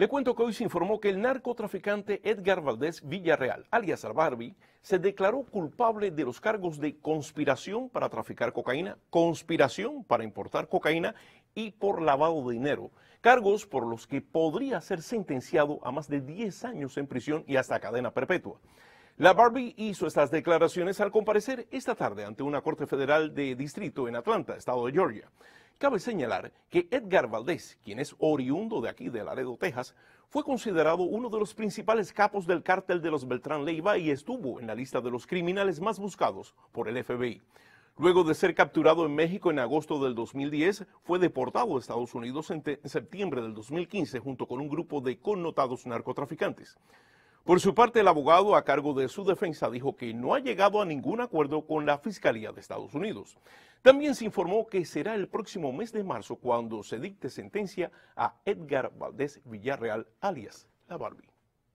Le cuento que hoy se informó que el narcotraficante Edgar Valdés Villarreal, alias Barbie, se declaró culpable de los cargos de conspiración para traficar cocaína, conspiración para importar cocaína y por lavado de dinero, cargos por los que podría ser sentenciado a más de 10 años en prisión y hasta cadena perpetua. La Barbie hizo estas declaraciones al comparecer esta tarde ante una Corte Federal de Distrito en Atlanta, estado de Georgia. Cabe señalar que Edgar Valdés, quien es oriundo de aquí de Laredo, Texas, fue considerado uno de los principales capos del cártel de los Beltrán Leiva y estuvo en la lista de los criminales más buscados por el FBI. Luego de ser capturado en México en agosto del 2010, fue deportado a Estados Unidos en, en septiembre del 2015 junto con un grupo de connotados narcotraficantes. Por su parte, el abogado a cargo de su defensa dijo que no ha llegado a ningún acuerdo con la Fiscalía de Estados Unidos. También se informó que será el próximo mes de marzo cuando se dicte sentencia a Edgar Valdés Villarreal, alias La Barbie.